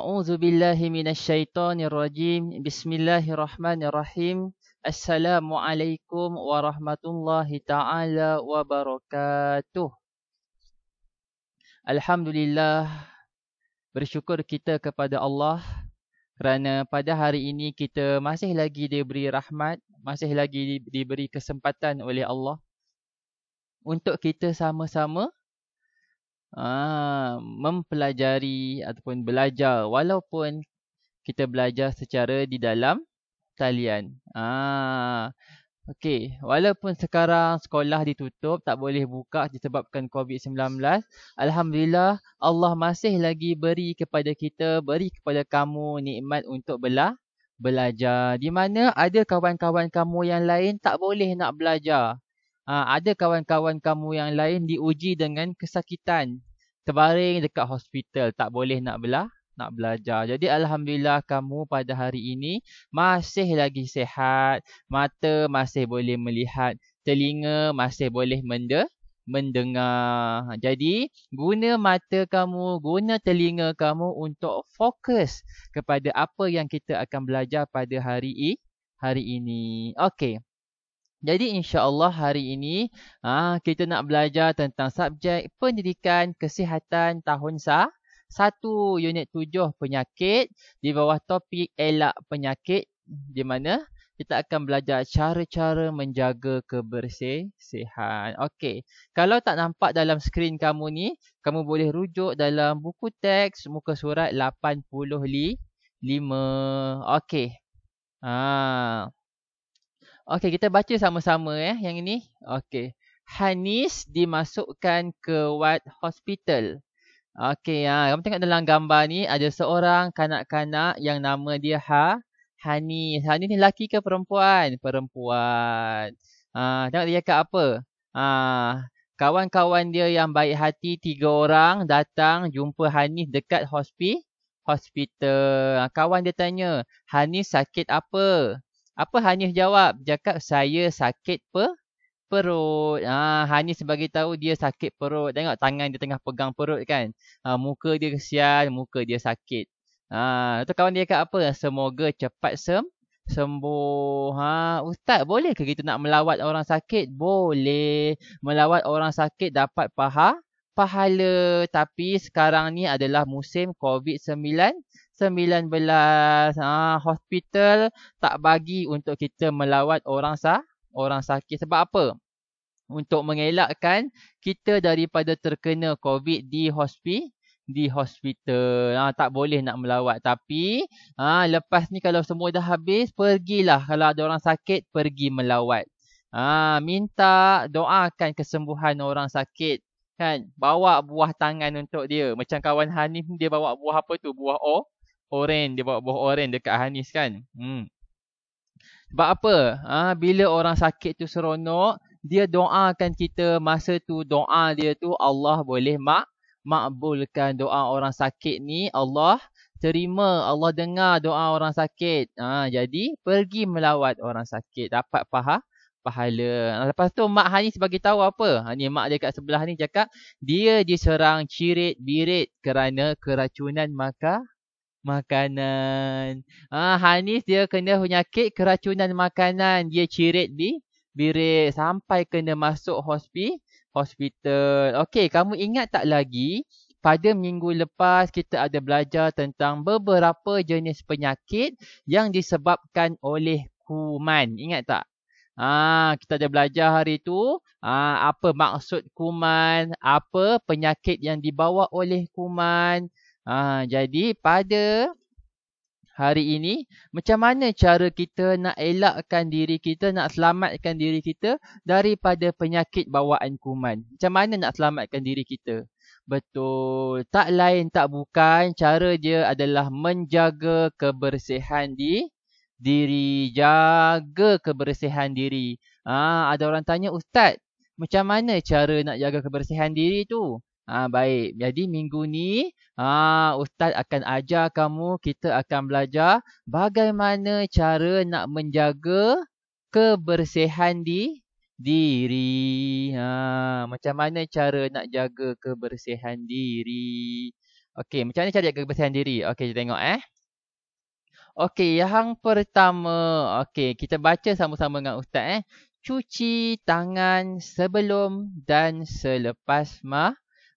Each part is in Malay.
أعوذ بالله من الشيطان الرجيم بسم الله الرحمن الرحيم السلام عليكم Bersyukur kita kepada Allah kerana pada hari ini kita masih lagi diberi rahmat, masih lagi diberi kesempatan oleh Allah untuk kita sama-sama aa, ah, mempelajari ataupun belajar walaupun kita belajar secara di dalam talian. Ah, Okey, walaupun sekarang sekolah ditutup, tak boleh buka disebabkan COVID-19, Alhamdulillah Allah masih lagi beri kepada kita, beri kepada kamu nikmat untuk bela belajar. Di mana ada kawan-kawan kamu yang lain tak boleh nak belajar. Ha, ada kawan-kawan kamu yang lain diuji dengan kesakitan. Terbaring dekat hospital. Tak boleh nak belah, nak belajar. Jadi Alhamdulillah kamu pada hari ini masih lagi sehat. Mata masih boleh melihat. Telinga masih boleh menda, mendengar. Jadi guna mata kamu, guna telinga kamu untuk fokus kepada apa yang kita akan belajar pada hari ini. Hari ini. Okey. Jadi insya-Allah hari ini ah kita nak belajar tentang subjek pendidikan kesihatan tahun SA satu unit tujuh penyakit di bawah topik elak penyakit di mana kita akan belajar cara-cara menjaga kebersihan. Okey, kalau tak nampak dalam skrin kamu ni, kamu boleh rujuk dalam buku teks muka surat 85. Okey. Ah. Okey, kita baca sama-sama ya yang ini. Okey. Hanis dimasukkan ke Watt Hospital. Okey, ha. kamu tengok dalam gambar ni ada seorang kanak-kanak yang nama dia Ha. Hanis. Hanis ni lelaki ke perempuan? Perempuan. Ha, tengok dia cakap apa? Ha, kawan-kawan dia yang baik hati tiga orang datang jumpa Hanis dekat hospi hospital. Ha, kawan dia tanya, Hanis sakit apa? Apa Hanif jawab? Cakap saya sakit per perut. Ha, Hanif sebagai tahu dia sakit perut. Tengok tangan dia tengah pegang perut kan. Ha, muka dia kesian, muka dia sakit. Ha, tu kawan dia kata apa? Semoga cepat sem sembuh. Ha, Ustaz boleh ke kita nak melawat orang sakit? Boleh. Melawat orang sakit dapat paha pahala. Tapi sekarang ni adalah musim COVID-19. Ha, hospital tak bagi untuk kita melawat orang sah orang sakit sebab apa? Untuk mengelakkan kita daripada terkena COVID di hospital di hospital. Ha, tak boleh nak melawat tapi ha, lepas ni kalau semua dah habis pergilah kalau ada orang sakit pergi melawat. Ha, minta doakan kesembuhan orang sakit kan bawa buah tangan untuk dia macam kawan Hanif dia bawa buah apa tu buah oh oren dia bawa buah oren dekat Hanis kan hmm sebab apa ah ha, bila orang sakit tu seronok dia doakan kita masa tu doa dia tu Allah boleh mak makbulkan doa orang sakit ni Allah terima Allah dengar doa orang sakit ah ha, jadi pergi melawat orang sakit dapat paha pahala. Ha, lepas tu mak hani sebagai tahu apa? Ini ha, mak dia kat sebelah ni cakap dia diserang cirit birit kerana keracunan maka makanan. ha, ah, Hanis dia kena penyakit keracunan makanan. Dia cirit di bire, sampai kena masuk hospi, hospital. Okey, kamu ingat tak lagi pada minggu lepas kita ada belajar tentang beberapa jenis penyakit yang disebabkan oleh kuman. Ingat tak? Ah ha, kita ada belajar hari tu ah ha, apa maksud kuman, apa penyakit yang dibawa oleh kuman. Ha, jadi pada hari ini, macam mana cara kita nak elakkan diri kita, nak selamatkan diri kita daripada penyakit bawaan kuman? Macam mana nak selamatkan diri kita? Betul, tak lain tak bukan cara dia adalah menjaga kebersihan di diri, jaga kebersihan diri. ha, ada orang tanya, "Ustaz, macam mana cara nak jaga kebersihan diri tu?" Ha, baik. Jadi minggu ni ha, Ustaz akan ajar kamu, kita akan belajar bagaimana cara nak menjaga kebersihan di diri. Ha, macam mana cara nak jaga kebersihan diri. Okey, macam mana cara jaga kebersihan diri? Okey, kita tengok eh. Okey, yang pertama. Okey, kita baca sama-sama dengan Ustaz eh. Cuci tangan sebelum dan selepas mah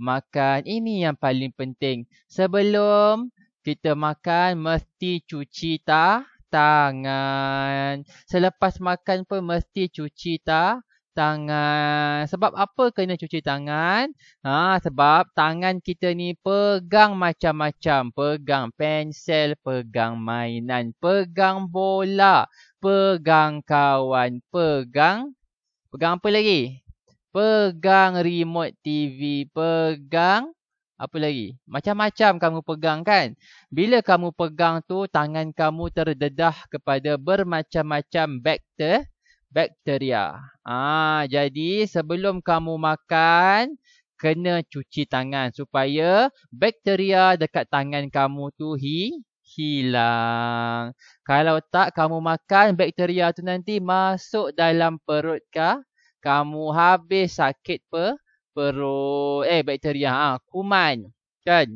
makan. Ini yang paling penting. Sebelum kita makan, mesti cuci ta tangan. Selepas makan pun mesti cuci ta tangan. Sebab apa kena cuci tangan? Ha, sebab tangan kita ni pegang macam-macam. Pegang pensel, pegang mainan, pegang bola, pegang kawan, pegang... Pegang apa lagi? Pegang remote TV. Pegang apa lagi? Macam-macam kamu pegang kan? Bila kamu pegang tu, tangan kamu terdedah kepada bermacam-macam bakter bakteria. Ah, jadi sebelum kamu makan, kena cuci tangan supaya bakteria dekat tangan kamu tu hi hilang. Kalau tak kamu makan, bakteria tu nanti masuk dalam perut kah? kamu habis sakit pe perut eh bakteria ha, kuman kan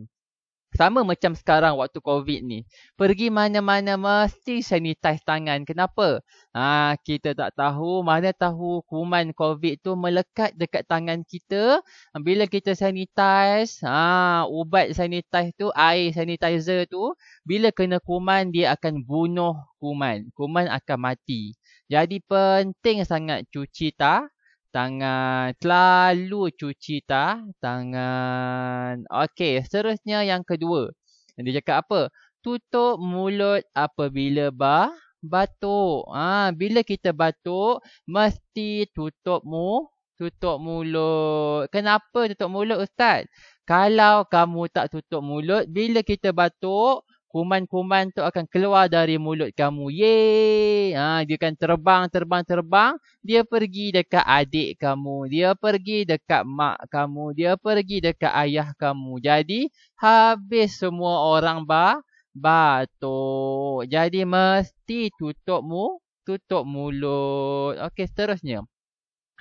sama macam sekarang waktu covid ni pergi mana-mana mesti sanitize tangan kenapa ha, kita tak tahu mana tahu kuman covid tu melekat dekat tangan kita bila kita sanitize ha, ubat sanitize tu air sanitizer tu bila kena kuman dia akan bunuh kuman kuman akan mati jadi penting sangat cuci tangan tangan selalu cuci ta tangan okey seterusnya yang kedua dia cakap apa tutup mulut apabila bah batuk ah ha, bila kita batuk mesti tutup mu tutup mulut kenapa tutup mulut ustaz kalau kamu tak tutup mulut bila kita batuk kuman-kuman tu akan keluar dari mulut kamu. Yeay! Ha, dia akan terbang, terbang, terbang. Dia pergi dekat adik kamu. Dia pergi dekat mak kamu. Dia pergi dekat ayah kamu. Jadi, habis semua orang ba batu. Jadi, mesti tutup mu, tutup mulut. Okey, seterusnya.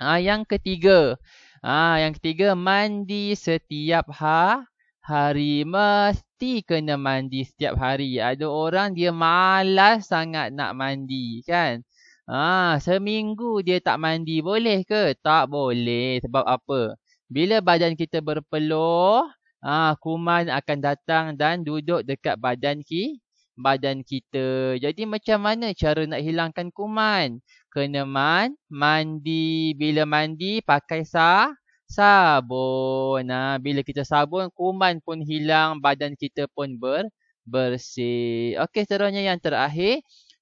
Ha, yang ketiga. Ha, yang ketiga, mandi setiap ha, hari. Mesti mesti kena mandi setiap hari. Ada orang dia malas sangat nak mandi kan. Ah, seminggu dia tak mandi boleh ke? Tak boleh. Sebab apa? Bila badan kita berpeluh, ah, kuman akan datang dan duduk dekat badan ki badan kita. Jadi macam mana cara nak hilangkan kuman? Kena man, mandi. Bila mandi, pakai sah, sabun. Nah, bila kita sabun, kuman pun hilang, badan kita pun ber bersih. Okey, seterusnya yang terakhir,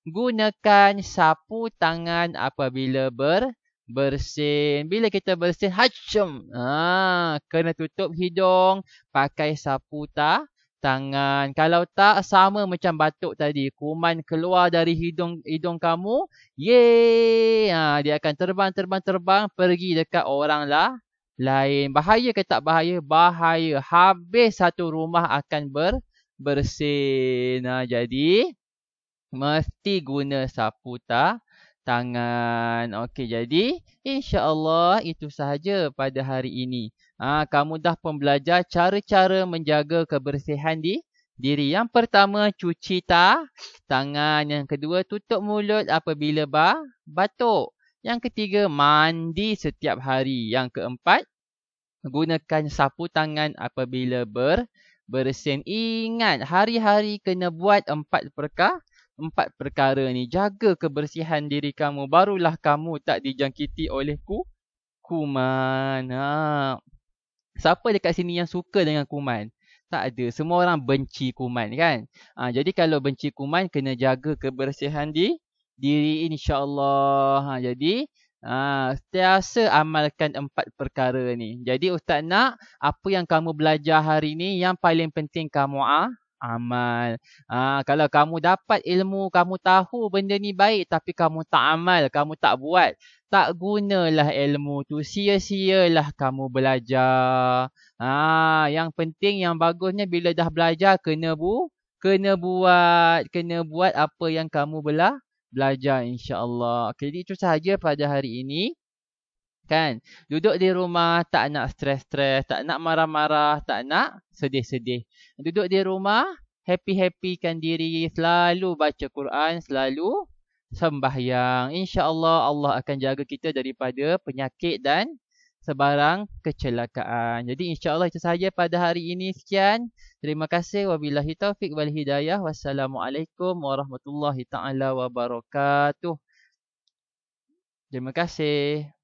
gunakan sapu tangan apabila ber bersin. Bila kita bersin, hacum. Ah, kena tutup hidung, pakai sapu ta tangan. Kalau tak sama macam batuk tadi, kuman keluar dari hidung hidung kamu, ye, ha, ah, dia akan terbang terbang terbang pergi dekat orang lah, lain. Bahaya ke tak bahaya? Bahaya. Habis satu rumah akan ber bersin. Ha, jadi, mesti guna sapu tak? tangan. Okey, jadi insya-Allah itu sahaja pada hari ini. ha, kamu dah pembelajar cara-cara menjaga kebersihan di diri. Yang pertama cuci tak tangan. Yang kedua tutup mulut apabila ba, batuk. Yang ketiga, mandi setiap hari. Yang keempat, gunakan sapu tangan apabila ber bersin. Ingat, hari-hari kena buat empat perkara. Empat perkara ni. Jaga kebersihan diri kamu. Barulah kamu tak dijangkiti oleh ku. Kuman. Ha. Siapa dekat sini yang suka dengan kuman? Tak ada. Semua orang benci kuman kan? Ha, jadi kalau benci kuman, kena jaga kebersihan di diri insyaAllah. Ha, jadi, ha, setiasa amalkan empat perkara ni. Jadi, Ustaz nak apa yang kamu belajar hari ni yang paling penting kamu ah amal. Ha, kalau kamu dapat ilmu, kamu tahu benda ni baik tapi kamu tak amal, kamu tak buat. Tak gunalah ilmu tu, sia-sialah kamu belajar. Ha, yang penting, yang bagusnya bila dah belajar kena bu, kena buat, kena buat apa yang kamu belah, belajar insya-Allah. Okay, jadi itu sahaja pada hari ini. Kan? Duduk di rumah tak nak stres-stres, tak nak marah-marah, tak nak sedih-sedih. Duduk di rumah happy-happykan diri, selalu baca Quran, selalu sembahyang. Insya-Allah Allah akan jaga kita daripada penyakit dan sebarang kecelakaan. Jadi insyaAllah itu sahaja pada hari ini. Sekian. Terima kasih. Wabillahi taufiq wal hidayah. Wassalamualaikum warahmatullahi ta'ala wabarakatuh. Terima kasih.